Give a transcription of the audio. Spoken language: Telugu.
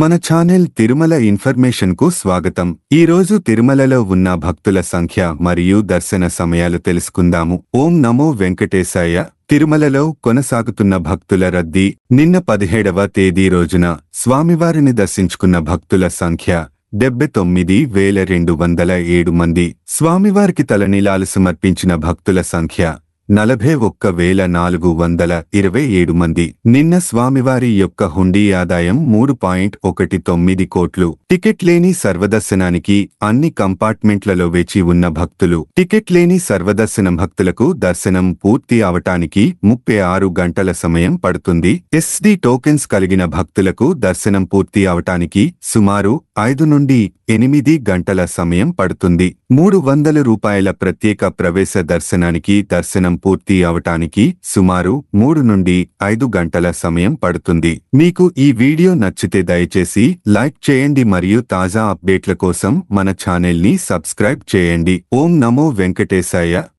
మన ఛానల్ తిరుమల ఇన్ఫర్మేషన్కు స్వాగతం ఈరోజు తిరుమలలో ఉన్న భక్తుల సంఖ్య మరియు దర్శన సమయాలు తెలుసుకుందాము ఓం నమో వెంకటేశాయ తిరుమలలో కొనసాగుతున్న భక్తుల రద్దీ నిన్న పదిహేడవ తేదీ రోజున స్వామివారిని దర్శించుకున్న భక్తుల సంఖ్య డెబ్బై తొమ్మిది వేల రెండు వందల ఏడు మంది స్వామివారికి తలనీలాలు సమర్పించిన భక్తుల సంఖ్య నలభై ఒక్క వేల నాలుగు వందల ఇరవై ఏడు మంది నిన్న స్వామివారి యొక్క హుండీ ఆదాయం మూడు పాయింట్ ఒకటి తొమ్మిది కోట్లు టికెట్ లేని సర్వదర్శనానికి అన్ని కంపార్ట్మెంట్లలో వేచి ఉన్న భక్తులు టికెట్ లేని సర్వదర్శన భక్తులకు దర్శనం పూర్తి అవటానికి ముప్పై ఆరు గంటల సమయం పడుతుంది ఎస్డి టోకెన్స్ కలిగిన భక్తులకు దర్శనం పూర్తి అవటానికి సుమారు ఐదు నుండి ఎనిమిది గంటల సమయం పడుతుంది మూడు వందల రూపాయల ప్రత్యేక ప్రవేశ దర్శనానికి దర్శనం పూర్తి అవటానికి సుమారు మూడు నుండి ఐదు గంటల సమయం పడుతుంది మీకు ఈ వీడియో నచ్చితే దయచేసి లైక్ చేయండి మరియు తాజా అప్డేట్ల కోసం మన ఛానల్ని సబ్స్క్రైబ్ చేయండి ఓం నమో వెంకటేశాయ